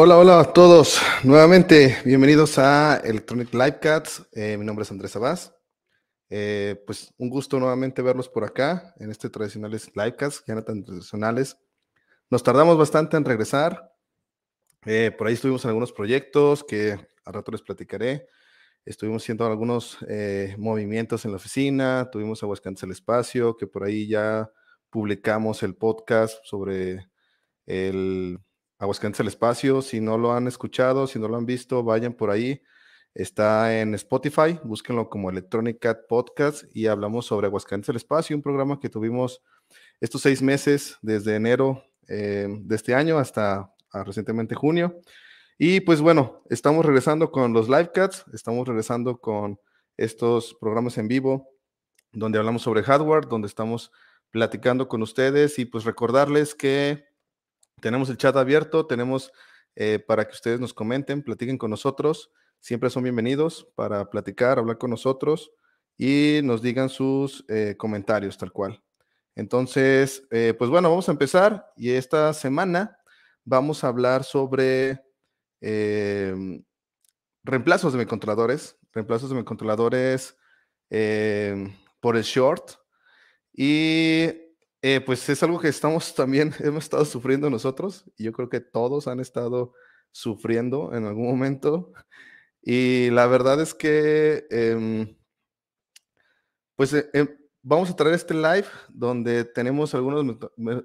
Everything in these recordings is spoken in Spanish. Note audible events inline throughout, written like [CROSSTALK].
Hola, hola a todos. Nuevamente, bienvenidos a Electronic Livecats. Eh, mi nombre es Andrés Abbas. Eh, pues un gusto nuevamente verlos por acá en este tradicionales Livecast, ya no tan tradicionales. Nos tardamos bastante en regresar. Eh, por ahí estuvimos en algunos proyectos que al rato les platicaré. Estuvimos haciendo algunos movimientos en la oficina. Tuvimos Aguascantes el Espacio, que por ahí ya publicamos el podcast sobre el Aguascalientes el Espacio, si no lo han escuchado, si no lo han visto, vayan por ahí. Está en Spotify, búsquenlo como Electronic Cat Podcast y hablamos sobre Aguascalientes el Espacio, un programa que tuvimos estos seis meses, desde enero eh, de este año hasta ah, recientemente junio. Y pues bueno, estamos regresando con los live cats, estamos regresando con estos programas en vivo, donde hablamos sobre hardware, donde estamos platicando con ustedes y pues recordarles que tenemos el chat abierto, tenemos eh, para que ustedes nos comenten, platiquen con nosotros. Siempre son bienvenidos para platicar, hablar con nosotros y nos digan sus eh, comentarios tal cual. Entonces, eh, pues bueno, vamos a empezar y esta semana vamos a hablar sobre em, reemplazos de controladores, reemplazos de controladores em, por el short y eh, pues es algo que estamos también, [LAUGHS] hemos estado sufriendo nosotros, y yo creo que todos han estado sufriendo en algún momento, y la verdad es que, em, pues eh, em, vamos a traer este live donde tenemos algunos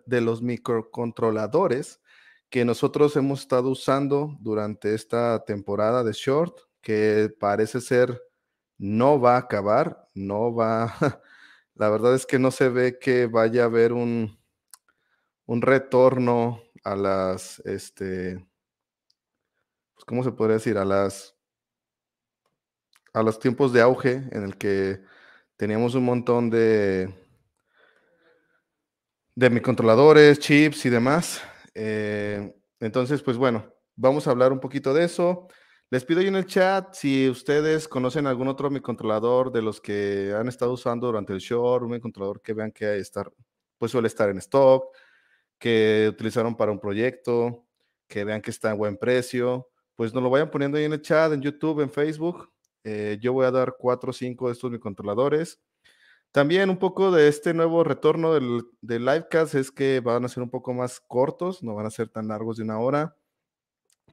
de los microcontroladores que nosotros hemos estado usando durante esta temporada de short, que parece ser no va a acabar, no va [LAUGHS] la verdad es que no se ve que vaya a haber un, retorno a las, este, pues, ¿cómo se podría decir? A las, a los tiempos de auge en el que teníamos un montón de, de microcontroladores, chips y demás. Eh, entonces, pues bueno, vamos a hablar un poquito de eso. Les pido ahí en el chat si ustedes conocen algún otro mi controlador de los que han estado usando durante el short, un controlador que vean que estar, pues suele estar en stock, que utilizaron para un proyecto, que vean que está en buen precio, pues nos lo vayan poniendo ahí en el chat, en YouTube, en Facebook. Eh, yo voy a dar cuatro o cinco de estos mi controladores. También un poco de este nuevo retorno del, del livecast es que van a ser un poco más cortos, no van a ser tan largos de una hora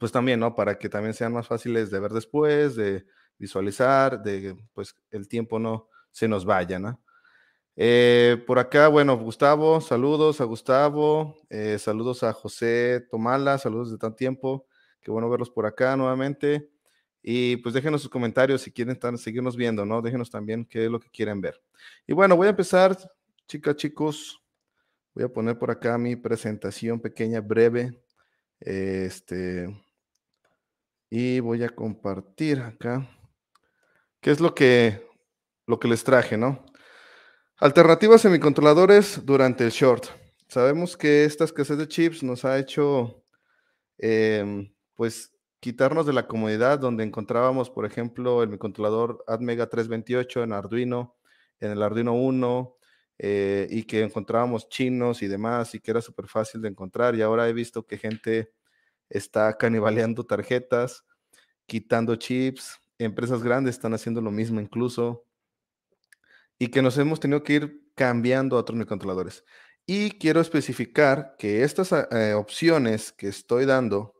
pues también, ¿no? Para que también sean más fáciles de ver después, de visualizar, de pues el tiempo no se nos vaya, ¿no? Eh, por acá, bueno, Gustavo, saludos a Gustavo, eh, saludos a José Tomala, saludos de tan tiempo, qué bueno verlos por acá nuevamente. Y pues déjenos sus comentarios si quieren estar seguirnos viendo, ¿no? Déjenos también qué es lo que quieren ver. Y bueno, voy a empezar, chicas, chicos, voy a poner por acá mi presentación pequeña, breve. Este, y voy a compartir acá. ¿Qué es lo que, lo que les traje, no? Alternativas semicontroladores durante el short. Sabemos que esta escasez de chips nos ha hecho, em, pues, quitarnos de la comodidad donde encontrábamos, por ejemplo, el controlador AdMega 328 en Arduino, en el Arduino 1, eh, y que encontrábamos chinos y demás, y que era súper fácil de encontrar. Y ahora he visto que gente está canibaleando tarjetas, quitando chips, empresas grandes están haciendo lo mismo incluso, y que nos hemos tenido que ir cambiando a otros microcontroladores. Y quiero especificar que estas eh, opciones que estoy dando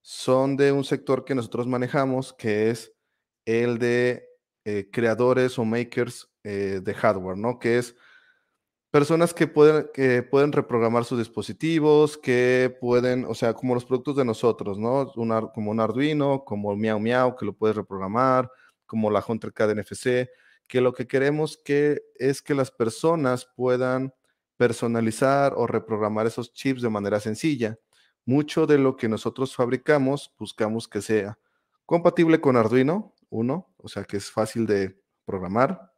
son de un sector que nosotros manejamos, que es el de eh, creadores o makers eh, de hardware, ¿no? Que es personas que pueden, que pueden reprogramar sus dispositivos, que pueden, o sea, como los productos de nosotros, ¿no? como un Arduino, como el Miau Miau, que lo puedes reprogramar, como la Hunter K NFC, que lo que queremos que es que las personas puedan personalizar o reprogramar esos chips de manera sencilla. Mucho de lo que nosotros fabricamos buscamos que sea compatible con Arduino, uno, o sea que es fácil de programar.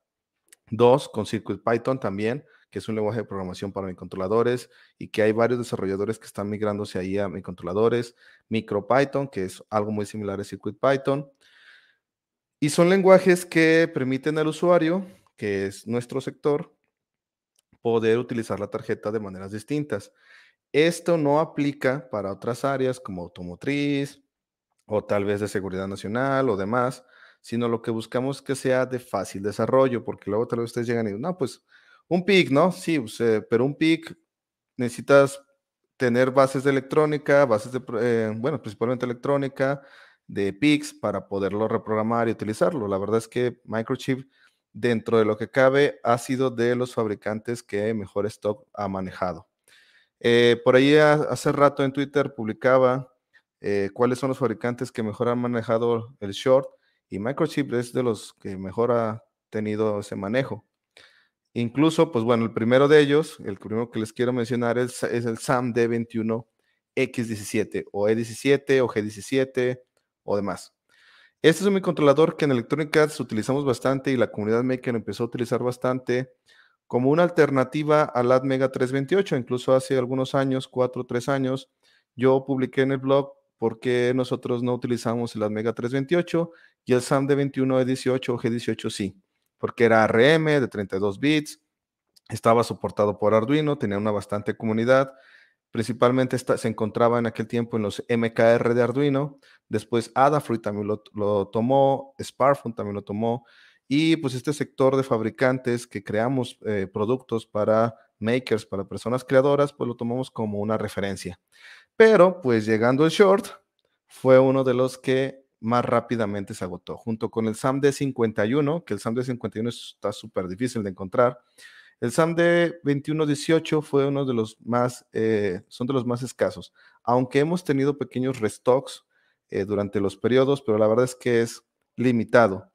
Dos, con Circuit Python también, que es un lenguaje de programación para microcontroladores y que hay varios desarrolladores que están migrándose ahí a microcontroladores, MicroPython, que es algo muy similar a Circuit Python. Y son lenguajes que permiten al usuario, que es nuestro sector, poder utilizar la tarjeta de maneras distintas. Esto no aplica para otras áreas como automotriz o tal vez de seguridad nacional o demás, sino lo que buscamos que sea de fácil desarrollo, porque luego tal vez ustedes llegan y dicen, no, pues un PIC, ¿no? Sí, pues, eh, pero un PIC necesitas tener bases de electrónica, bases de, eh, bueno, principalmente electrónica, de PICs para poderlo reprogramar y utilizarlo. La verdad es que Microchip, dentro de lo que cabe, ha sido de los fabricantes que mejor stock ha manejado. Eh, por ahí hace rato en Twitter publicaba cuáles son los fabricantes que mejor han manejado el short y Microchip es de los que mejor ha tenido ese manejo. Incluso, pues bueno, el primero de ellos, el primero que les quiero mencionar es, el SAM D21X17 o E17 o G17 o demás. Este es un controlador que en electrónica utilizamos bastante y la comunidad maker empezó a utilizar bastante como una alternativa al AdMega 328. Incluso hace algunos años, cuatro o tres años, yo publiqué en el blog por qué nosotros no utilizamos el AdMega 328 y el SAM D21 E18 o G18 sí porque era rm de 32 bits, estaba soportado por Arduino, tenía una bastante comunidad, principalmente se encontraba en aquel tiempo en los MKR de Arduino, después Adafruit también lo, tomó, Sparkfun también lo tomó, y pues este sector de fabricantes que creamos eh, productos para makers, para personas creadoras, pues lo tomamos como una referencia. Pero pues llegando el short, fue uno de los que más rápidamente se agotó, junto con el SAM de 51, que el SAM de 51 está súper difícil de encontrar. El SAM de 2118 fue uno de los más, eh, son de los más escasos, aunque hemos tenido pequeños restocks eh, durante los periodos, pero la verdad es que es limitado.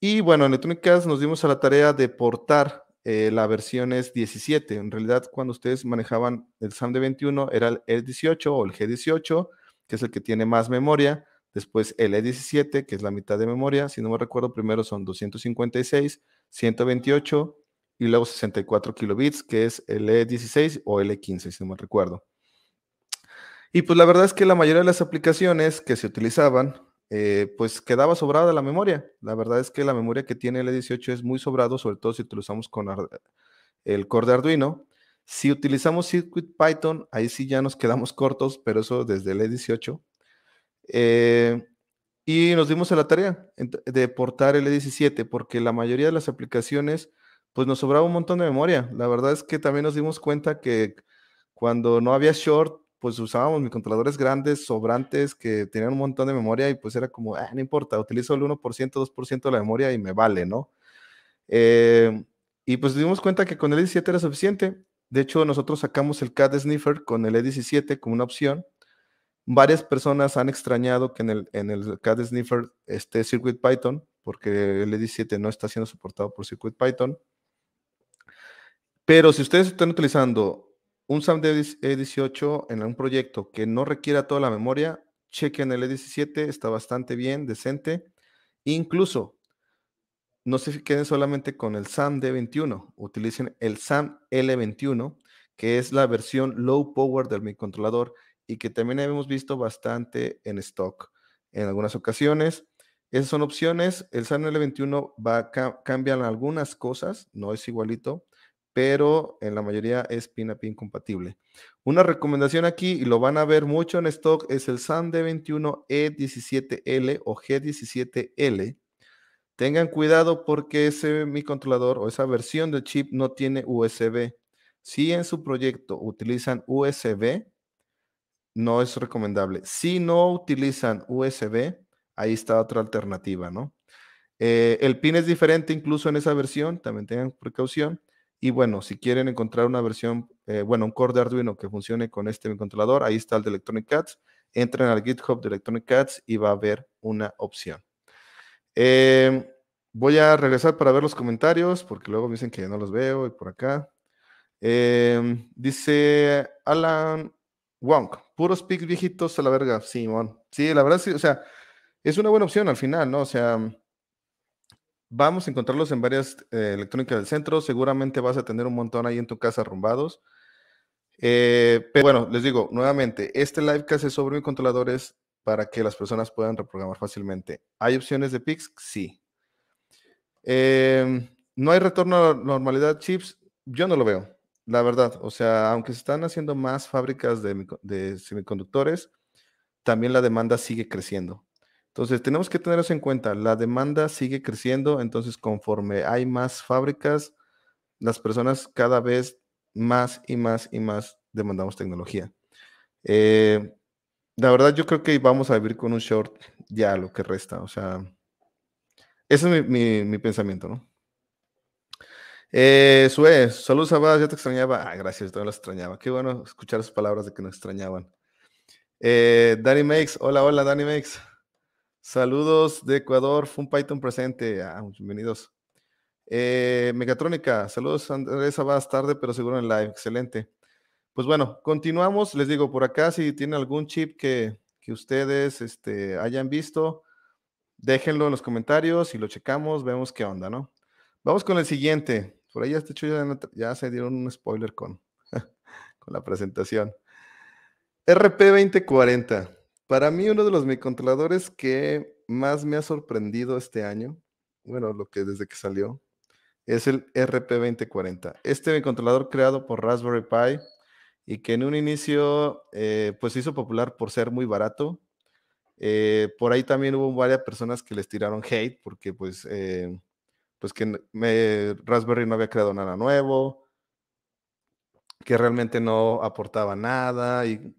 Y bueno, en Electronic nos dimos a la tarea de portar eh, la versión es 17. En realidad, cuando ustedes manejaban el SAM de 21, era el s e 18 o el G18, que es el que tiene más memoria. Después el E17, que es la mitad de memoria. Si no me recuerdo, primero son 256, 128 y luego 64 kilobits, que es el 16 e o L15, e si no me recuerdo. Y pues la verdad es que la mayoría de las aplicaciones que se utilizaban, eh, pues quedaba sobrada la memoria. La verdad es que la memoria que tiene el E18 es muy sobrado, sobre todo si utilizamos con el core de Arduino. Si utilizamos Circuit Python, ahí sí ya nos quedamos cortos, pero eso desde el E18, eh, y nos dimos a la tarea de portar el e 17 porque la mayoría de las aplicaciones pues nos sobraba un montón de memoria. La verdad es que también nos dimos cuenta que cuando no había short, pues usábamos controladores grandes, sobrantes, que tenían un montón de memoria y pues era como, ah, no importa, utilizo el 1%, 2% de la memoria y me vale, ¿no? Eh, y pues dimos cuenta que con el E17 era suficiente. De hecho, nosotros sacamos el CAD Sniffer con el E17 como una opción Varias personas han extrañado que en el, en el CAD Sniffer esté Circuit Python, porque el E17 no está siendo soportado por Circuit Python. Pero si ustedes están utilizando un SAM de E18 en un proyecto que no requiera toda la memoria, chequen el E17, está bastante bien, decente. Incluso, no se queden solamente con el SAM D21, utilicen el SAM L21, que es la versión low power del microcontrolador y que también hemos visto bastante en stock en algunas ocasiones. Esas son opciones. El SAN L21 va, cambian algunas cosas, no es igualito, pero en la mayoría es pin a pin compatible. Una recomendación aquí, y lo van a ver mucho en stock, es el SAN D21 E17L o G17L. Tengan cuidado porque ese mi controlador o esa versión de chip no tiene USB. Si en su proyecto utilizan USB, no es recomendable. Si no utilizan USB, ahí está otra alternativa, ¿no? Eh, el pin es diferente incluso en esa versión, también tengan precaución. Y bueno, si quieren encontrar una versión, eh, bueno, un core de Arduino que funcione con este controlador, ahí está el de Electronic Cats. Entren al GitHub de Electronic Cats y va a haber una opción. Em, voy a regresar para ver los comentarios, porque luego me dicen que ya no los veo y por acá. Em, dice Alan Wonk, puros picks viejitos a la verga, Simón. Sí, sí, la verdad, sí, o sea, es una buena opción al final, ¿no? O sea, vamos a encontrarlos en varias eh, electrónicas del centro. Seguramente vas a tener un montón ahí en tu casa arrumbados. Eh, pero bueno, les digo nuevamente, este que hace sobre controladores para que las personas puedan reprogramar fácilmente. ¿Hay opciones de picks? Sí. Em, ¿No hay retorno a la normalidad, chips? Yo no lo veo la verdad. O sea, aunque se están haciendo más fábricas de, semiconductores, también la demanda sigue creciendo. Entonces, tenemos que tener eso en cuenta. La demanda sigue creciendo, entonces conforme hay más fábricas, las personas cada vez más y más y más demandamos tecnología. Eh, la verdad, yo creo que vamos a vivir con un short ya lo que resta. O sea, ese es mi pensamiento, ¿no? Eh, Sue, saludos a yo ya te extrañaba. Ah, gracias, yo también los extrañaba. Qué bueno escuchar sus palabras de que nos extrañaban. Eh, Danny Makes, hola, hola, Danny Makes. Saludos de Ecuador, FunPython Python presente. Ah, bienvenidos. Eh, saludos Andrés Abas, tarde pero seguro en live, excelente. Pues bueno, continuamos, les digo, por acá si tienen algún chip que, que ustedes este, hayan visto, déjenlo en los comentarios y lo checamos, vemos qué onda, ¿no? Vamos con el siguiente. Por ahí, este, ya, se dieron un spoiler con, [LAUGHS] con la presentación. RP2040. Para mí, uno de los microcontroladores que más me ha sorprendido este año, bueno, lo que desde que salió, es el RP2040. Este microcontrolador creado por Raspberry Pi y que en un inicio eh, pues se hizo popular por ser muy barato. Eh, por ahí también hubo varias personas que les tiraron hate porque pues eh, pues que Raspberry no había creado nada nuevo, que realmente no aportaba nada y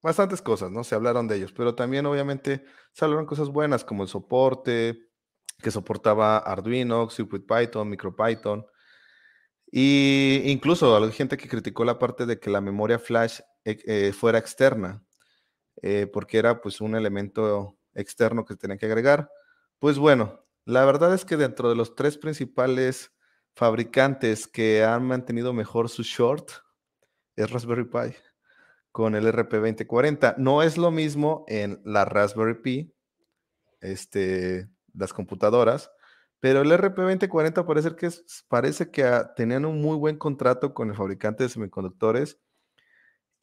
bastantes cosas, ¿no? Se hablaron de ellos, pero también obviamente salieron cosas buenas como el soporte, que soportaba Arduino, CircuitPython, Python, MicroPython. Y incluso hay gente que criticó la parte de que la memoria flash eh, eh, fuera externa, eh, porque era pues un elemento externo que tenía que agregar. Pues bueno, la verdad es que dentro de los tres principales fabricantes que han mantenido mejor su short es Raspberry Pi con el RP2040. No es lo mismo en la Raspberry Pi, este, las computadoras, pero el RP2040 parece que, es, parece que ah, tenían un muy buen contrato con el fabricante de semiconductores.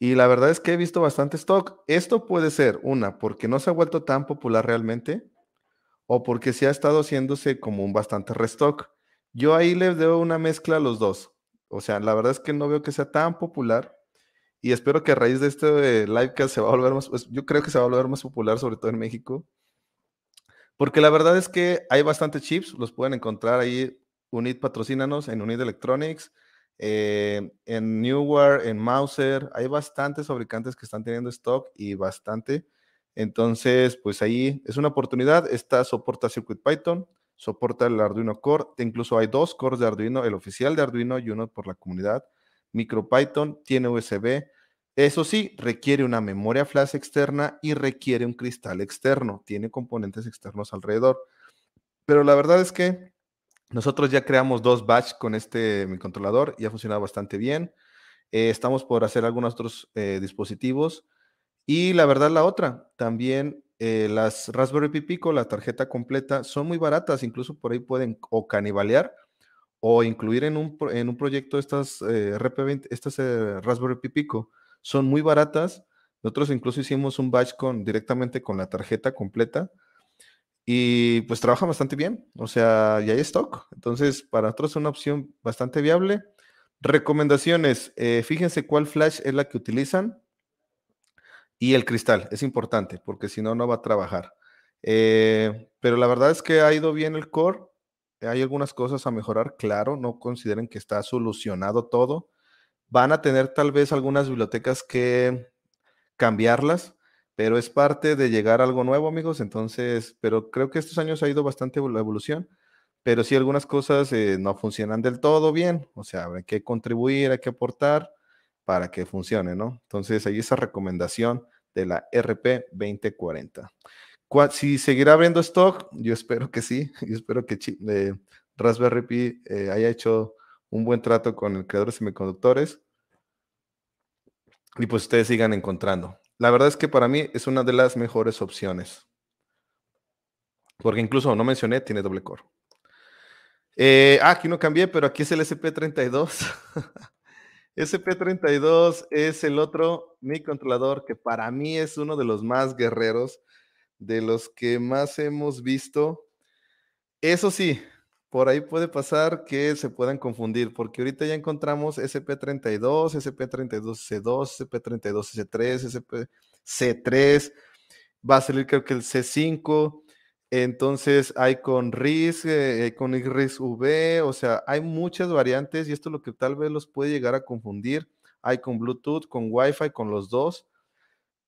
Y la verdad es que he visto bastante stock. Esto puede ser una, porque no se ha vuelto tan popular realmente o porque se ha estado haciéndose como un bastante restock. Yo ahí le veo una mezcla a los dos. O sea, la verdad es que no veo que sea tan popular y espero que a raíz de este livecast se va a volver más, pues, yo creo que se va a volver más popular, sobre todo en México. Porque la verdad es que hay bastante chips, los pueden encontrar ahí, Unit Patrocínanos, en Unit Electronics, eh, en Newware, en Mauser, hay bastantes fabricantes que están teniendo stock y bastante entonces, pues ahí es una oportunidad. Esta soporta Circuit Python, soporta el Arduino Core. Incluso hay dos cores de Arduino, el oficial de Arduino y uno por la comunidad. MicroPython tiene USB. Eso sí, requiere una memoria flash externa y requiere un cristal externo. Tiene componentes externos alrededor. Pero la verdad es que nosotros ya creamos dos batches con este mi controlador y ha funcionado bastante bien. Eh, estamos por hacer algunos otros eh, dispositivos. Y la verdad, la otra, también eh, las Raspberry Pi Pico, la tarjeta completa, son muy baratas, incluso por ahí pueden o canibalear o incluir en un, proyecto estas, eh, rp estas eh, Raspberry Pi Pico. Son muy baratas. Nosotros incluso hicimos un batch con, directamente con la tarjeta completa y pues trabaja bastante bien. O sea, ya hay stock. Entonces, para nosotros es una opción bastante viable. Recomendaciones. fíjense cuál flash es la que utilizan. Y el cristal es importante porque si no, no va a trabajar. Eh, pero la verdad es que ha ido bien el core. Hay algunas cosas a mejorar, claro. No consideren que está solucionado todo. Van a tener tal vez algunas bibliotecas que cambiarlas, pero es parte de llegar a algo nuevo, amigos. Entonces, pero creo que estos años ha ido bastante la evolución pero sí algunas cosas eh, no funcionan del todo bien, o sea, hay que contribuir, hay que aportar para que funcione, ¿no? Entonces, ahí esa recomendación de la RP 2040. Si seguirá abriendo stock, yo espero que sí, [LAUGHS] yo espero que eh, Raspberry Pi eh, haya hecho un buen trato con el creador de semiconductores y pues ustedes sigan encontrando. La verdad es que para mí es una de las mejores opciones. Porque incluso, no mencioné, tiene doble core. Eh, ah, aquí no cambié, pero aquí es el SP32. [LAUGHS] SP32 es el otro mi controlador que para mí es uno de los más guerreros, de los que más hemos visto. Eso sí, por ahí puede pasar que se puedan confundir, porque ahorita ya encontramos SP32, SP32C2, SP32C3, 3 sp c 3 va a salir creo que el C5. Entonces hay con RIS, eh, eh, con RIS V, o sea, hay muchas variantes y esto es lo que tal vez los puede llegar a confundir. Hay con Bluetooth, con Wi-Fi, con los dos.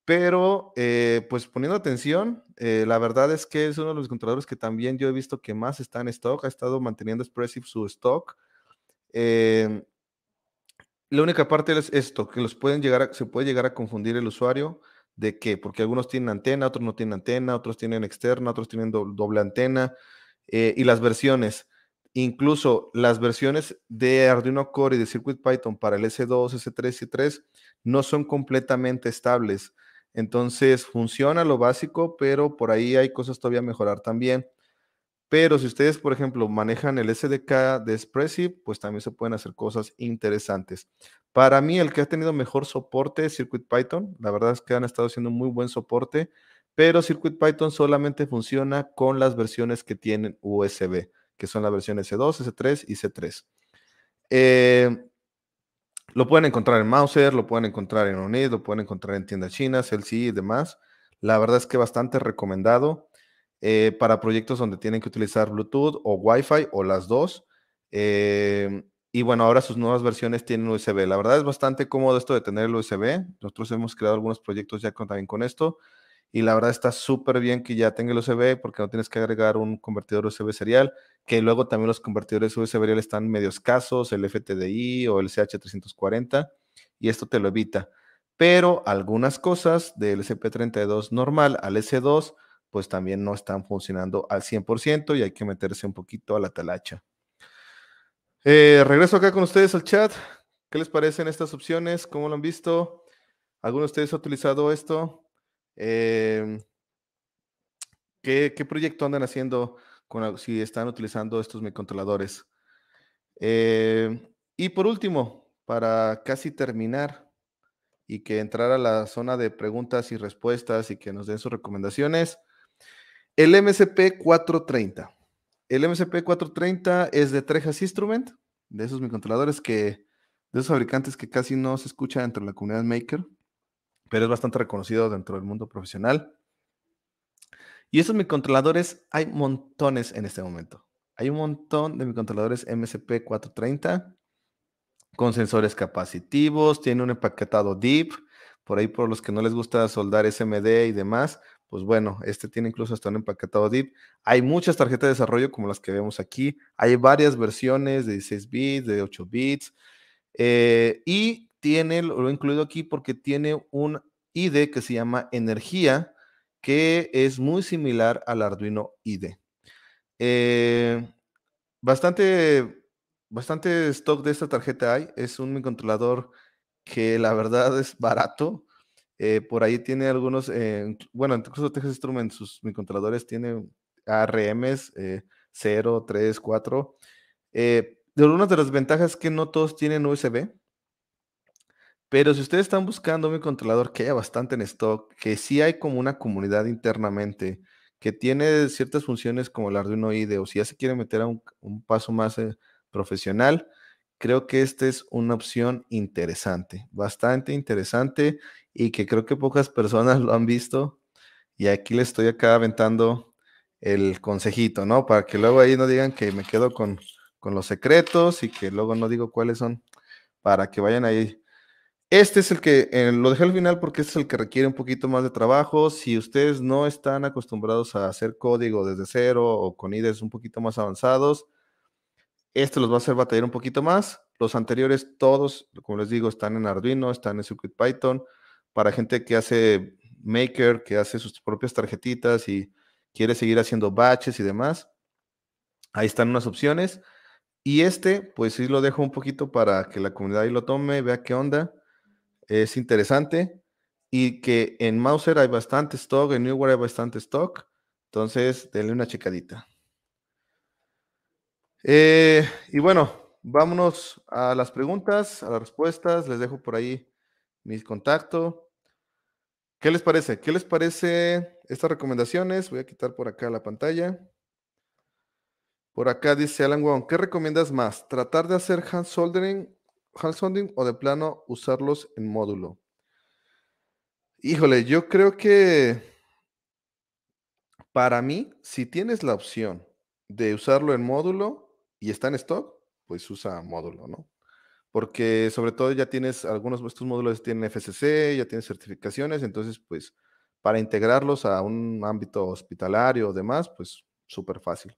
Pero eh, pues poniendo atención, la verdad es que es uno de los controladores que también yo he visto que más está en stock, ha estado manteniendo Expressive su stock. la única parte es esto, que los pueden llegar se puede llegar a confundir el usuario de qué, porque algunos tienen antena, otros no tienen antena, otros tienen externa, otros tienen doble, antena, eh, y las versiones, incluso las versiones de Arduino Core y de Circuit Python para el S2, S3 y 3 no son completamente estables. Entonces funciona lo básico, pero por ahí hay cosas todavía a mejorar también. Pero si ustedes, por ejemplo, manejan el SDK de Expressive, pues también se pueden hacer cosas interesantes. Para mí, el que ha tenido mejor soporte es Python, La verdad es que han estado haciendo muy buen soporte, pero Python solamente funciona con las versiones que tienen USB, que son las versiones C2, C3 y C3. Eh, lo pueden encontrar en Mouser, lo pueden encontrar en Unid, lo pueden encontrar en tiendas chinas, Celsius y demás. La verdad es que bastante recomendado eh, para proyectos donde tienen que utilizar Bluetooth o Wi-Fi o las dos. Eh, y bueno, ahora sus nuevas versiones tienen USB. La verdad es bastante cómodo esto de tener el USB. Nosotros hemos creado algunos proyectos ya con, también con esto. Y la verdad está súper bien que ya tenga el USB porque no tienes que agregar un convertidor USB serial, que luego también los convertidores USB serial están medio escasos, el FTDI o el CH340, y esto te lo evita. Pero algunas cosas del sp 32 normal al S2, pues también no están funcionando al 100% y hay que meterse un poquito a la talacha. Eh, regreso acá con ustedes al chat. ¿Qué les parecen estas opciones? ¿Cómo lo han visto? ¿Alguno de ustedes ha utilizado esto? Em, ¿qué, proyecto andan haciendo si están utilizando estos microcontroladores? Em, y por último, para casi terminar y que entrar a la zona de preguntas y respuestas y que nos den sus recomendaciones, el MCP 430. El MCP430 es de Trejas Instrument, de esos microcontroladores que, de esos fabricantes que casi no se escucha dentro de la comunidad maker, pero es bastante reconocido dentro del mundo profesional. Y esos microcontroladores hay montones en este momento. Hay un montón de microcontroladores MCP430 con sensores capacitivos, tiene un empaquetado deep, por ahí por los que no les gusta soldar SMD y demás, pues bueno, este tiene incluso hasta un empaquetado DIP. Hay muchas tarjetas de desarrollo como las que vemos aquí. Hay varias versiones de 16 bits, de 8 bits. Eh, y tiene, lo he incluido aquí porque tiene un IDE que se llama Energía, que es muy similar al Arduino IDE. Eh, bastante, bastante stock de esta tarjeta hay. Es un microcontrolador que la verdad es barato. Eh, por ahí tiene algunos, eh, bueno, incluso Texas Instruments, Mis sus tienen tienen ARMs 0, 3, 4. de algunas de las ventajas es que no todos tienen USB, pero si ustedes están buscando un controlador que haya bastante en stock, que sí hay como una comunidad internamente, que tiene ciertas funciones como el Arduino IDE, o si ya se quiere meter a un, un paso más eh, profesional, creo que esta es una opción interesante, bastante interesante y que creo que pocas personas lo han visto. Y aquí le estoy acá aventando el consejito, ¿no? Para que luego ahí no digan que me quedo con, con los secretos y que luego no digo cuáles son, para que vayan ahí. Este es el que, eh, lo dejé al final porque este es el que requiere un poquito más de trabajo. Si ustedes no están acostumbrados a hacer código desde cero o con IDEs un poquito más avanzados, este los va a hacer batallar un poquito más. Los anteriores todos, como les digo, están en Arduino, están en Circuit Python, para gente que hace maker, que hace sus propias tarjetitas y quiere seguir haciendo batches y demás. Ahí están unas opciones. Y este, pues sí lo dejo un poquito para que la comunidad lo tome, vea qué onda. Es interesante. Y que en Mouser hay bastante stock, en Newware hay bastante stock. Entonces, denle una checadita. Eh, y bueno, vámonos a las preguntas, a las respuestas. Les dejo por ahí mis contactos. ¿Qué les parece? ¿Qué les parece estas recomendaciones? Voy a quitar por acá la pantalla. Por acá dice Alan Wong, ¿qué recomiendas más? ¿Tratar de hacer hand soldering, hand soldering o de plano usarlos en módulo? Híjole, yo creo que para mí, si tienes la opción de usarlo en módulo y está en stock, pues usa módulo, ¿no? porque sobre todo ya tienes algunos de estos módulos tienen FCC, ya tienes certificaciones, entonces pues para integrarlos a un ámbito hospitalario o demás, pues súper fácil.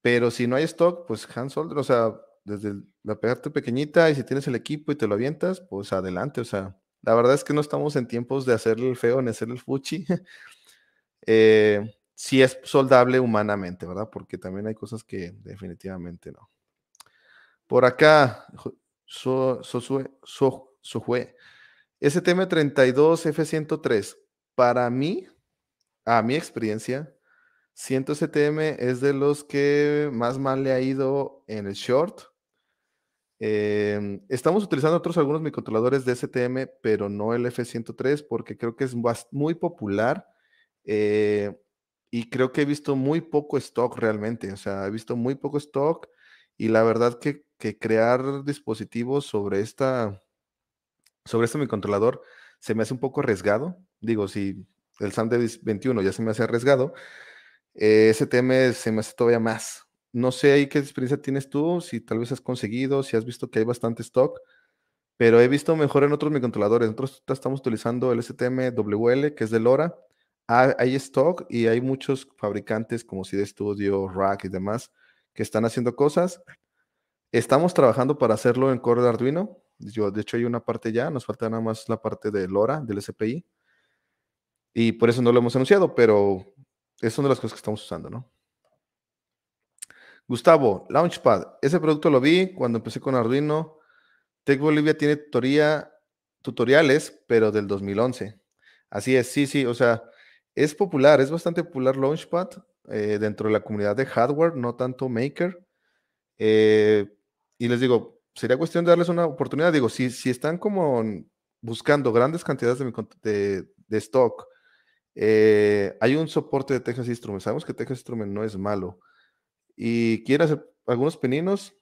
Pero si no hay stock, pues hand solder, o sea, desde la pegarte pequeñita y si tienes el equipo y te lo avientas, pues adelante, o sea, la verdad es que no estamos en tiempos de hacer el feo, ni hacer el fuchi. si [LAUGHS] eh, es soldable humanamente, ¿verdad? Porque también hay cosas que definitivamente no. Por acá, So, STM32 F103, para mí, a mi experiencia, siento STM es de los que más mal le ha ido en el short. Em, estamos utilizando otros algunos microcontroladores de STM, pero no el F103 porque creo que es muy popular eh, y creo que he visto muy poco stock realmente. O sea, he visto muy poco stock y la verdad que que crear dispositivos sobre esta, sobre este microcontrolador se me hace un poco arriesgado. Digo, si el sam 21 ya se me hace arriesgado, STM eh, ese se me hace todavía más. No sé ahí qué experiencia tienes tú, si tal vez has conseguido, si has visto que hay bastante stock, pero he visto mejor en otros microcontroladores. Nosotros estamos utilizando el STM WL, que es de LoRa. Hay stock y hay muchos fabricantes como CD Studio, Rack y demás que están haciendo cosas. Estamos trabajando para hacerlo en core de Arduino. Yo, de hecho, hay una parte ya, nos falta nada más la parte de LoRa, del SPI. Y por eso no lo hemos anunciado, pero es una de las cosas que estamos usando, ¿no? Gustavo, Launchpad. Ese producto lo vi cuando empecé con Arduino. Tech Bolivia tiene tutoriales, pero del 2011. Así es, sí, sí. O sea, es popular, es bastante popular Launchpad eh, dentro de la comunidad de hardware, no tanto Maker. Eh, y les digo, sería cuestión de darles una oportunidad. Digo, si, si están como buscando grandes cantidades de, stock, eh, hay un soporte de Texas Instruments. Sabemos que Texas Instruments no es malo. Y quieren hacer algunos peninos,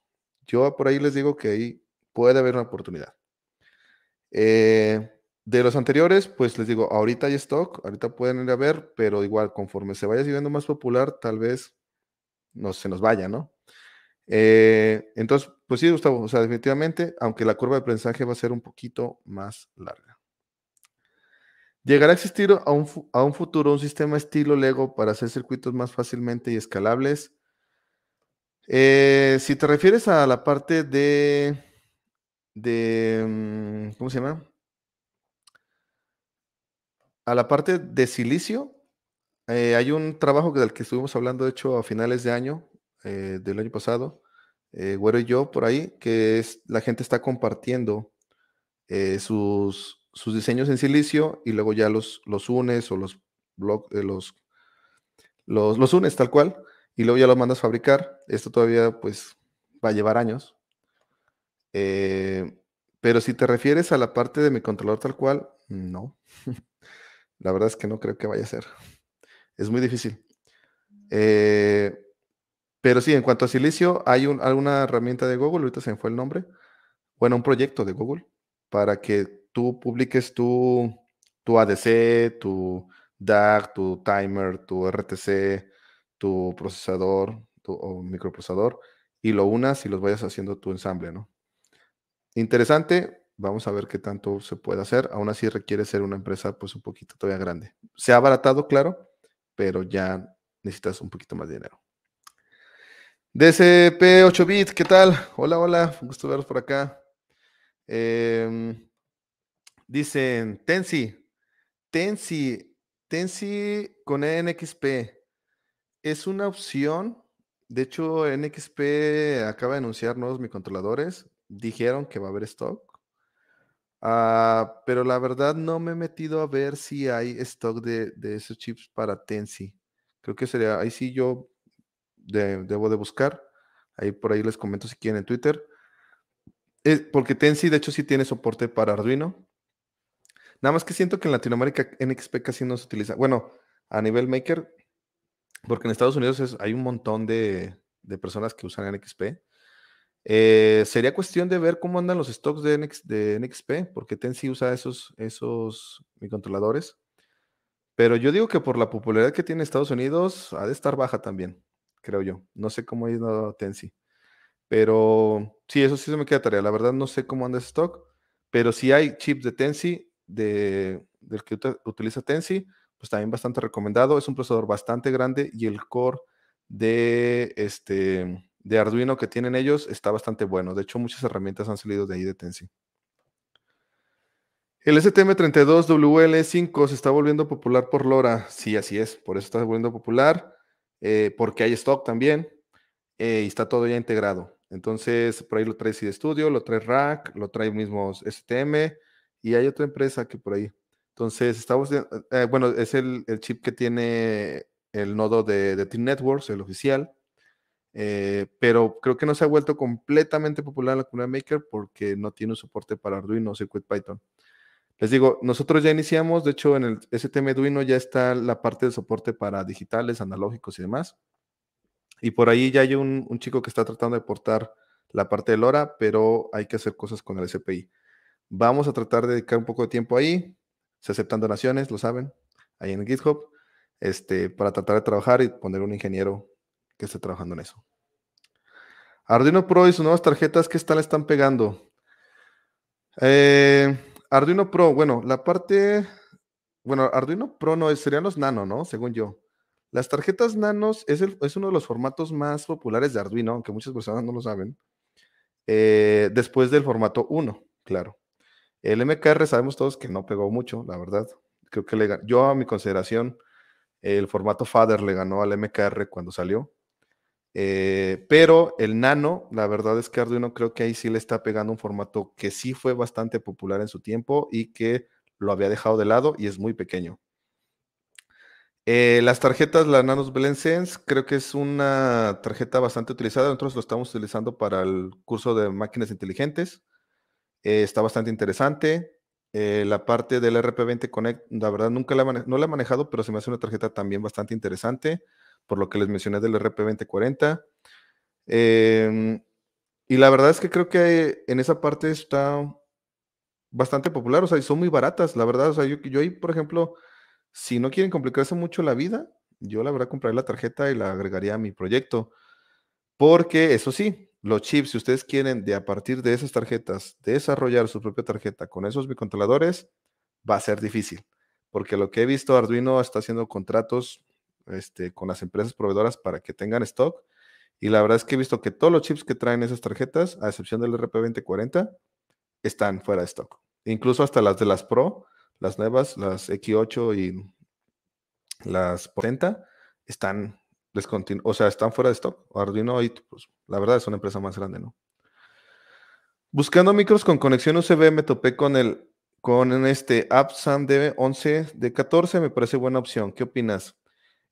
yo por ahí les digo que ahí puede haber una oportunidad. Eh, de los anteriores, pues les digo, ahorita hay stock, ahorita pueden ir a ver, pero igual, conforme se vaya siguiendo más popular, tal vez no se nos vaya, ¿no? Eh, entonces, pues sí, Gustavo, o sea, definitivamente, aunque la curva de aprendizaje va a ser un poquito más larga. ¿Llegará a existir a un, futuro un sistema estilo Lego para hacer circuitos más fácilmente y escalables? Eh, si te refieres a la parte de, de, mm, ¿cómo se llama? A la parte de silicio, eh, hay un trabajo del que estuvimos hablando, de hecho, a finales de año, eh, del año pasado, eh, Güero y yo, por ahí, que es la gente está compartiendo eh, sus, sus, diseños en silicio y luego ya los, los unes o los, blog, los, los, unes tal cual y luego ya los mandas fabricar. Esto todavía pues va a llevar años. pero si te refieres a la parte de mi controlador tal cual, no. [LAUGHS] la verdad es que no creo que vaya a ser. Es muy difícil. Eh, pero sí, en cuanto a silicio, hay alguna herramienta de Google, ahorita se me fue el nombre, bueno, un proyecto de Google para que tú publiques tu, ADC, tu DAG, tu timer, tu RTC, tu procesador o microprocesador y lo unas y los vayas haciendo tu ensamble, ¿no? Interesante, vamos a ver qué tanto se puede hacer. Aún así requiere ser una empresa pues un poquito todavía grande. Se ha abaratado, claro, pero ya necesitas un poquito más de dinero. DCP8bit, ¿qué tal? Hola, hola, un gusto verlos por acá. Em, dicen Tensi, Tensi, Tensi con e NXP. Es una opción. De hecho, e NXP acaba de anunciar nuevos microcontroladores. Dijeron que va a haber stock. Ah, pero la verdad no me he metido a ver si hay stock de, de esos chips para Tensi. Creo que sería, ahí sí yo debo de buscar. Ahí por ahí les comento si quieren en Twitter. Es eh, porque Tensi, de hecho, sí tiene soporte para Arduino. Nada más que siento que en Latinoamérica NXP casi no se utiliza. Bueno, a nivel maker, porque en Estados Unidos hay un montón de, personas que usan NXP. Eh, sería cuestión de ver cómo andan los stocks de, NXP, porque Tensi usa esos, esos microcontroladores. Pero yo digo que por la popularidad que tiene Estados Unidos, ha de estar baja también creo yo. No sé cómo ha ido Tensi. Pero sí, eso sí se me queda tarea. La verdad no sé cómo anda ese stock, pero si hay chips de Tensi, de, del que utiliza Tensi, pues también bastante recomendado. Es un procesador bastante grande y el core de, este, de Arduino que tienen ellos está bastante bueno. De hecho, muchas herramientas han salido de ahí de Tensi. El STM32WL5 se está volviendo popular por LoRa. Sí, así es. Por eso está volviendo popular. Eh, porque hay stock también eh, y está todo ya integrado. Entonces, por ahí lo trae CD Studio, lo trae Rack, lo trae mismos STM y hay otra empresa que por ahí. Entonces, estamos, eh, bueno, es el, chip que tiene el nodo de, Team Networks, el oficial, pero creo que no se ha vuelto completamente popular en la comunidad Maker porque no tiene un soporte para Arduino o Circuit Python. Les digo, nosotros ya iniciamos, de hecho en el STM Duino ya está la parte de soporte para digitales, analógicos y demás. Y por ahí ya hay un, chico que está tratando de portar la parte de LoRa, pero hay que hacer cosas con el SPI. Vamos a tratar de dedicar un poco de tiempo ahí. Se aceptan donaciones, lo saben, ahí en GitHub, este, para tratar de trabajar y poner un ingeniero que esté trabajando en eso. Arduino Pro y sus nuevas tarjetas, ¿qué están están pegando? Eh, Arduino Pro, bueno, la parte. Bueno, Arduino Pro no, serían los nano, ¿no? Según yo. Las tarjetas nanos es, es uno de los formatos más populares de Arduino, aunque muchas personas no lo saben. Eh, después del formato 1, claro. El MKR sabemos todos que no pegó mucho, la verdad. Creo que le, yo a mi consideración, el formato Fader le ganó al MKR cuando salió. Eh, pero el Nano, la verdad es que Arduino creo que ahí sí le está pegando un formato que sí fue bastante popular en su tiempo y que lo había dejado de lado y es muy pequeño. Eh, las tarjetas, la Nanos Belencens, creo que es una tarjeta bastante utilizada. Nosotros lo estamos utilizando para el curso de máquinas inteligentes. Eh, está bastante interesante. la parte del RP20 Connect, la verdad nunca la, no la he manejado, pero se me hace una tarjeta también bastante interesante por lo que les mencioné del RP2040. Em, y la verdad es que creo que en esa parte está bastante popular, o sea, son muy baratas, la verdad. O sea, yo, yo ahí, por ejemplo, si no quieren complicarse mucho la vida, yo la verdad compraría la tarjeta y la agregaría a mi proyecto. Porque eso sí, los chips, si ustedes quieren de a partir de esas tarjetas desarrollar su propia tarjeta con esos microcontroladores va a ser difícil. Porque lo que he visto, Arduino está haciendo contratos este, con las empresas proveedoras para que tengan stock. Y la verdad es que he visto que todos los chips que traen esas tarjetas, a excepción del RP2040, están fuera de stock. Incluso hasta las de las Pro, las nuevas, las X8 y las 40, están o sea, están fuera de stock. Arduino y pues, la verdad es una empresa más grande, ¿no? Buscando micros con conexión USB me topé con el con este AppSam de 11 de 14, me parece buena opción. ¿Qué opinas?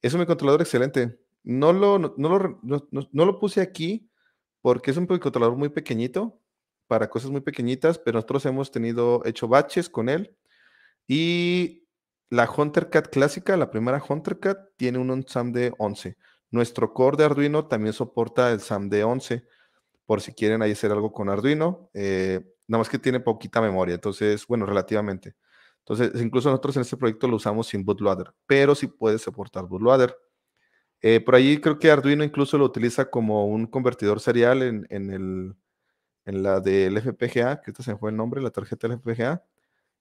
Es un controlador excelente. No lo, no, lo, puse aquí porque es un controlador muy pequeñito, para cosas muy pequeñitas, pero nosotros hemos tenido, hecho baches con él. Y la HunterCat clásica, la primera Cat tiene un SAM de 11. Nuestro core de Arduino también soporta el SAM de 11, por si quieren hacer algo con Arduino. Eh, nada más que tiene poquita memoria, entonces, bueno, relativamente. Entonces, incluso nosotros en este proyecto lo usamos sin bootloader, pero sí puede soportar bootloader. Eh, por ahí creo que Arduino incluso lo utiliza como un convertidor serial en, el, en la del FPGA, que esta se me fue el nombre, la tarjeta del FPGA.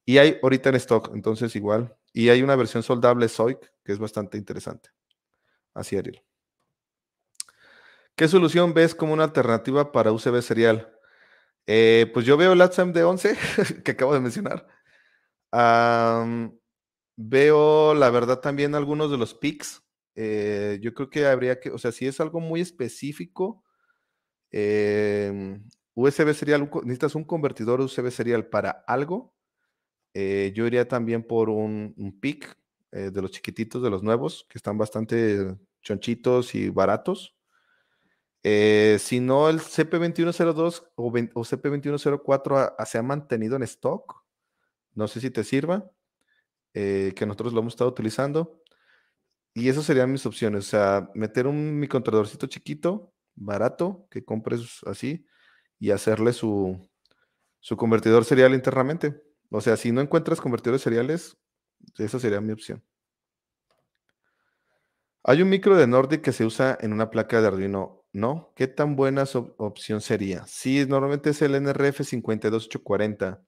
Y hay ahorita en stock, entonces igual. Y hay una versión soldable SOIC, que es bastante interesante. Así, Ariel. ¿Qué solución ves como una alternativa para USB serial? Eh, pues yo veo el de 11, [LAUGHS] que acabo de mencionar veo, la verdad, también algunos de los PICs. Eh, yo creo que habría que, o sea, si es algo muy específico, em, USB serial, necesitas un convertidor USB serial para algo. Eh, yo iría también por un, pick eh, de los chiquititos, de los nuevos, que están bastante chonchitos y baratos. si no, el CP2102 o CP2104 se ha mantenido en stock. No sé si te sirva, eh, que nosotros lo hemos estado utilizando. Y esas serían mis opciones. O sea, meter un microcontroladorcito chiquito, barato, que compres así, y hacerle su, convertidor serial internamente. O sea, si no encuentras convertidores seriales, esa sería mi opción. Hay un micro de Nordic que se usa en una placa de Arduino, ¿no? ¿Qué tan buena opción sería? Sí, normalmente es el NRF 52840.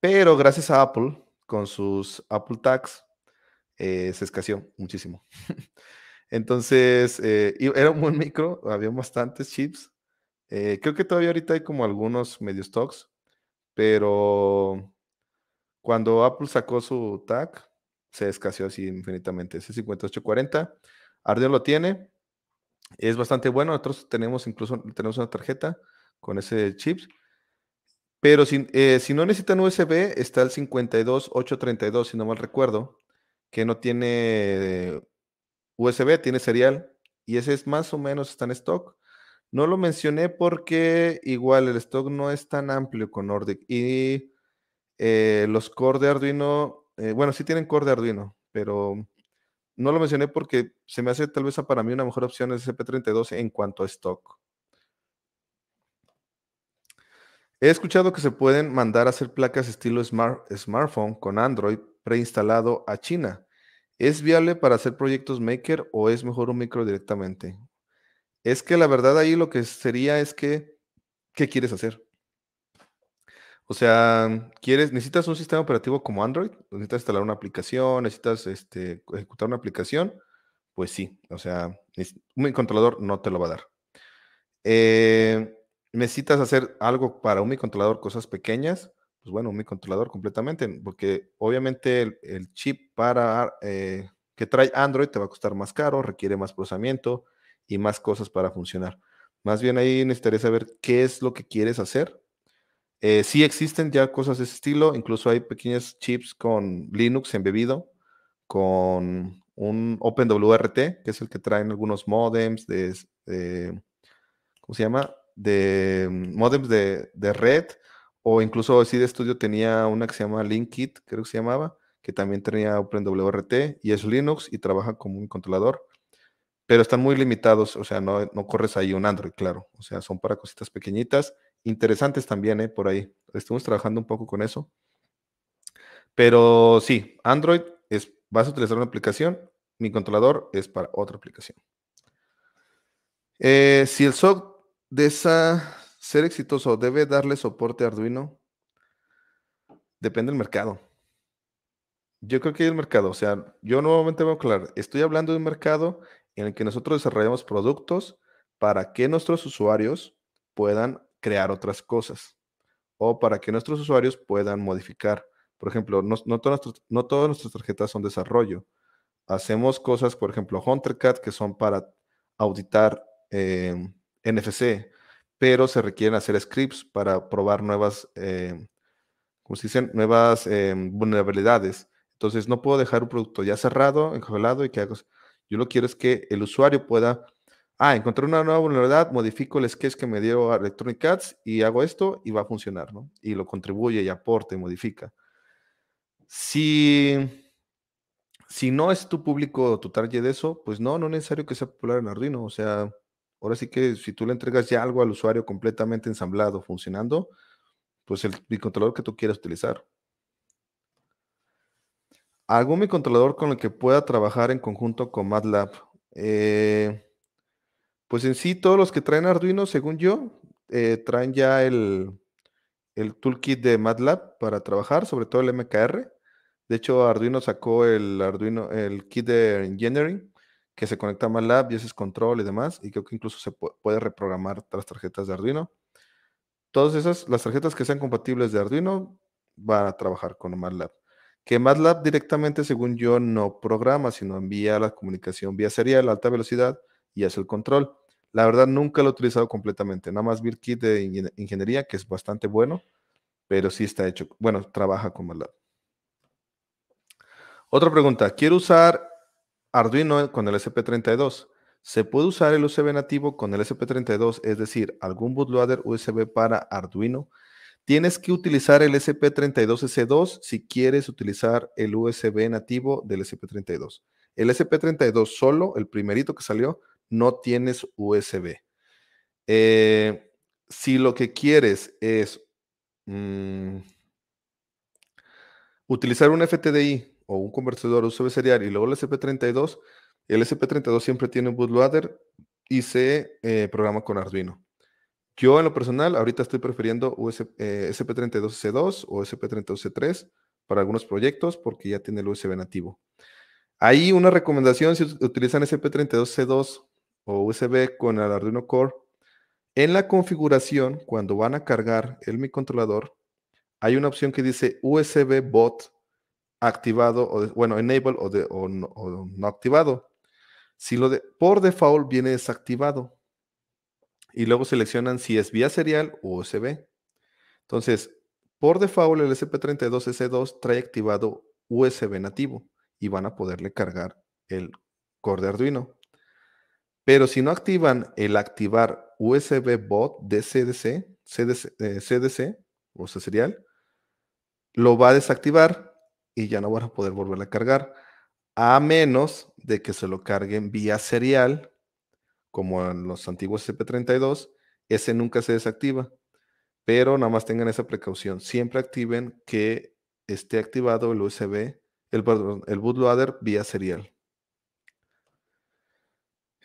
Pero gracias a Apple, con sus Apple Tags, eh, se escaseó muchísimo. [LAUGHS] Entonces, eh, era un buen micro, había bastantes chips. Eh, creo que todavía ahorita hay como algunos medio stocks, pero cuando Apple sacó su tag, se escaseó así infinitamente. Ese 5840, Ardeo lo tiene, es bastante bueno. Nosotros tenemos incluso tenemos una tarjeta con ese chip pero eh, si, no necesitan USB, está el 52832, si no mal recuerdo, que no tiene eh, USB, tiene serial. Y ese es más o menos está en stock. No lo mencioné porque igual el stock no es tan amplio con Nordic. Y eh, los core de Arduino, bueno, sí tienen core de Arduino, pero no lo mencioné porque se me hace tal vez para mí una mejor opción el CP32 en cuanto a stock. He escuchado que se pueden mandar a hacer placas estilo smartphone con Android preinstalado a China. ¿Es viable para hacer proyectos maker o es mejor un micro directamente? Es que la verdad ahí lo que sería es que, ¿qué quieres hacer? O sea, quieres, necesitas un sistema operativo como Android, necesitas instalar una aplicación, necesitas este, ejecutar una aplicación, pues sí, o sea, un controlador no te lo va a dar. Eh, necesitas hacer algo para un microcontrolador, cosas pequeñas, pues bueno, un microcontrolador completamente, porque obviamente el, chip para ah, eh, que trae Android te va a costar más caro, requiere más procesamiento y más cosas para funcionar. Más bien ahí necesitaría saber qué es lo que quieres hacer. Eh, sí existen ya cosas de ese estilo, incluso hay pequeños chips con Linux embebido, con un OpenWRT, que es el que traen algunos modems de, de ¿cómo se llama? de mm, modems de, red, o incluso de Studio tenía una que se llama Linkit, creo que se llamaba, que también tenía OpenWRT y es Linux y trabaja como un controlador, pero están muy limitados, o sea, no, no corres ahí un Android, claro, o sea, son para cositas pequeñitas, interesantes también, eh, Por ahí, estuvimos trabajando un poco con eso, pero sí, Android es, vas a utilizar una aplicación, mi controlador es para otra aplicación. Eh, si el software de ser exitoso, ¿debe darle soporte a Arduino? Depende del mercado. Yo creo que hay el mercado, o sea, yo nuevamente voy a aclarar, estoy hablando de un mercado en el que nosotros desarrollamos productos para que nuestros usuarios puedan crear otras cosas o para que nuestros usuarios puedan modificar. Por ejemplo, no, no, todas, nuestras, tarjetas son desarrollo. Hacemos cosas, por ejemplo, HunterCat, que son para auditar eh, NFC, pero se requieren hacer scripts para probar nuevas, eh, se dicen? Nuevas eh, vulnerabilidades. Entonces, no puedo dejar un producto ya cerrado, enjaulado y que hago. Yo lo que quiero es que el usuario pueda, ah, encontrar una nueva vulnerabilidad, modifico el sketch que me dio Electronic Arts y hago esto y va a funcionar, ¿no? Y lo contribuye y aporte, y modifica. Si si no es tu público tu target de eso, pues no, no es necesario que sea popular en Arduino. O sea, Ahora sí que si tú le entregas ya algo al usuario completamente ensamblado, funcionando, pues el microcontrolador que tú quieras utilizar. ¿Algún microcontrolador con el que pueda trabajar en conjunto con MATLAB? Eh, pues en sí, todos los que traen Arduino, según yo, eh, traen ya el, toolkit de MATLAB para trabajar, sobre todo el MKR. De hecho, Arduino sacó el Arduino, el kit de Engineering que se conecta a MATLAB y ese es control y demás, y creo que incluso se puede reprogramar las tarjetas de Arduino. Todas esas, las tarjetas que sean compatibles de Arduino van a trabajar con MATLAB. Que MATLAB directamente, según yo, no programa, sino envía la comunicación vía serial a alta velocidad y hace el control. La verdad, nunca lo he utilizado completamente. Nada más Birkit kit de ingeniería, que es bastante bueno, pero sí está hecho. Bueno, trabaja con MATLAB. Otra pregunta. Quiero usar Arduino e, con el SP32. Se puede usar el USB nativo con el SP32, es decir, algún bootloader USB para Arduino. Tienes que utilizar el SP32S2 si quieres utilizar el USB nativo del SP32. El SP32 solo, el primerito que salió, no tienes USB. Eh, si lo que quieres es mm, utilizar un FTDI o un convertidor USB serial y luego el SP32, el SP32 siempre tiene un bootloader y se eh, programa con Arduino. Yo en lo personal ahorita estoy prefiriendo SP32C2 eh, o SP32C3 para algunos proyectos porque ya tiene el USB nativo. Hay una recomendación si utilizan SP32C2 o USB con el Arduino Core, en la configuración cuando van a cargar el mi controlador hay una opción que dice USB bot activado, o bueno, enable o, no, activado. Si lo de, por default viene desactivado. Y luego seleccionan si es vía serial o USB. Entonces, por default el SP32S2 trae activado USB nativo y van a poderle cargar el core de Arduino. Pero si no activan el activar USB bot de CDC, CDC, CDC eh, o sea, serial, lo va a desactivar y ya no van a poder volverla a cargar, a menos de que se lo carguen vía serial, como en los antiguos CP32, ese nunca se desactiva. Pero nada más tengan esa precaución. Siempre activen que esté activado el USB, el, el bootloader vía serial.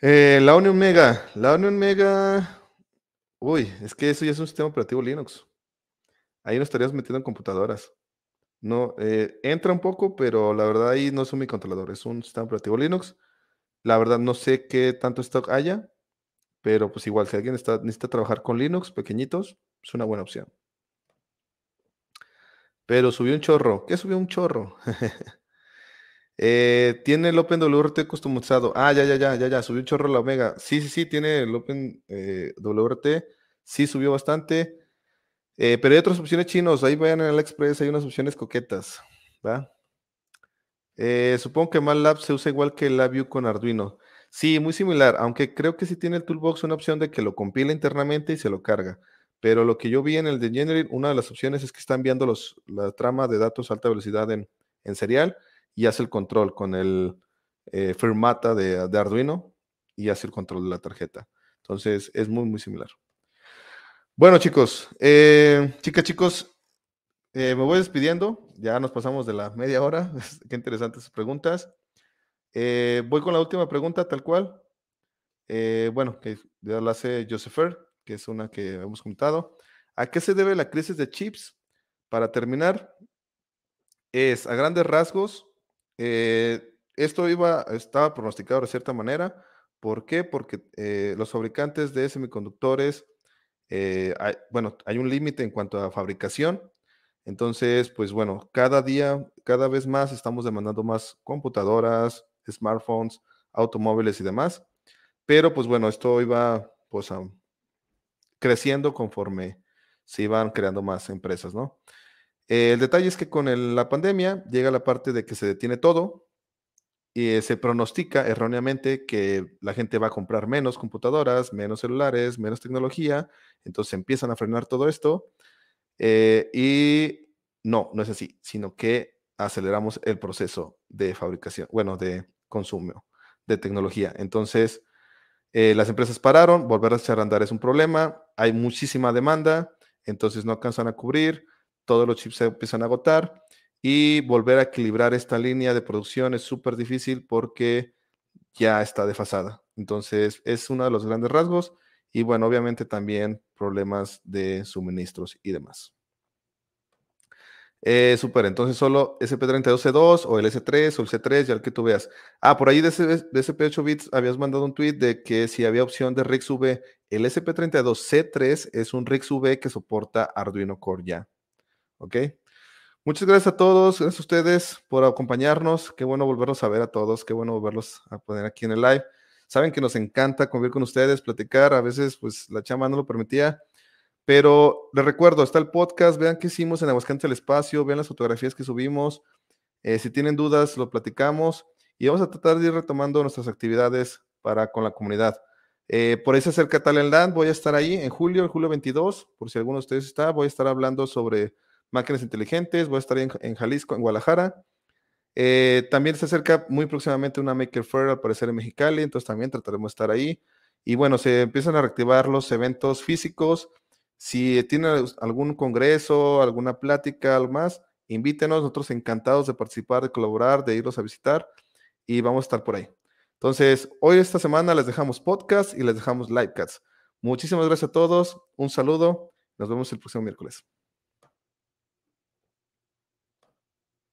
Eh, la Unión Mega. La Unión Mega. Uy, es que eso ya es un sistema operativo Linux. Ahí no estarías metiendo en computadoras. No, eh, entra un poco, pero la verdad ahí no es un mi controlador, es un sistema operativo Linux. La verdad no sé qué tanto stock haya, pero pues igual, si alguien está, necesita trabajar con Linux pequeñitos, es una buena opción. Pero subió un chorro. ¿Qué subió un chorro? [LAUGHS] Eh, tiene el OpenWRT customizado. Ah, ya, ya, ya, ya, ya. Subió un chorro la Omega. Sí, sí, sí, tiene el OpenWRT. Eh, sí, subió bastante. Eh, pero hay otras opciones chinos, ahí vayan en el Express, hay unas opciones coquetas, eh, supongo que MATLAB se usa igual que LabVIEW con Arduino. Sí, muy similar, aunque creo que sí tiene el toolbox una opción de que lo compila internamente y se lo carga. Pero lo que yo vi en el de Generate, una de las opciones es que está enviando los, la trama de datos a alta velocidad en, serial y hace el control con el eh, Firmata de Arduino y hace el control de la tarjeta. Entonces es muy, muy similar. Bueno, chicos, eh, chicas, chicos, eh, me voy despidiendo. Ya nos pasamos de la media hora. [LAUGHS] Qué interesantes preguntas. Eh, voy con la última pregunta, tal cual. bueno, que ya la hace Josepher, que es una que hemos comentado. ¿A qué se debe la crisis de chips? Para terminar, es a grandes rasgos. esto iba, estaba pronosticado de cierta manera. ¿Por qué? Porque los fabricantes de semiconductores eh, hay, bueno, hay un límite en cuanto a fabricación. Entonces, pues bueno, cada día, cada vez más estamos demandando más computadoras, smartphones, automóviles y demás. Pero pues bueno, esto iba pues, creciendo conforme se iban creando más empresas, ¿no? el detalle es que con la pandemia llega la parte de que se detiene todo, y eh, se pronostica erróneamente que la gente va a comprar menos computadoras, menos celulares, menos tecnología, entonces empiezan a frenar todo esto. Eh, y no, no es así, sino que aceleramos el proceso de fabricación, bueno, de consumo de tecnología. Entonces, eh, las empresas pararon, volver a echar andar es un problema, hay muchísima demanda, entonces no alcanzan a cubrir, todos los chips se empiezan a agotar y volver a equilibrar esta línea de producción es súper difícil porque ya está desfasada. Entonces, es uno de los grandes rasgos y bueno, obviamente también problemas de suministros y demás. Eh, super, entonces solo SP32C2 o el S3 o el C3, ya el que tú veas. Ah, por ahí de, SP8 bits habías mandado un tweet de que si había opción de RIX V, el SP32C3 es un RIX V que soporta Arduino Core ya. ¿Ok? Muchas gracias a todos, gracias a ustedes por acompañarnos. Qué bueno volverlos a ver a todos, qué bueno volverlos a poner aquí en el live. Saben que nos encanta convivir con ustedes, platicar. A veces, pues la chama no lo permitía. Pero les recuerdo, está el podcast. Vean qué hicimos en Aguascalientes del Espacio, vean las fotografías que subimos. Eh, si tienen dudas, lo platicamos y vamos a tratar de ir retomando nuestras actividades para con la comunidad. Eh, por ahí se acerca Talent Land, voy a estar ahí en julio, en julio 22, por si alguno de ustedes está, voy a estar hablando sobre máquinas inteligentes, voy a estar en, Jalisco, en Guadalajara. Eh, también se acerca muy próximamente una Maker Fair, al parecer en Mexicali, entonces también trataremos de estar ahí. Y bueno, se empiezan a reactivar los eventos físicos. Si tienen algún congreso, alguna plática, algo más, invítenos, nosotros encantados de participar, de colaborar, de irlos a visitar y vamos a estar por ahí. Entonces, hoy esta semana les dejamos podcast y les dejamos cats. Muchísimas gracias a todos, un saludo, nos vemos el próximo miércoles.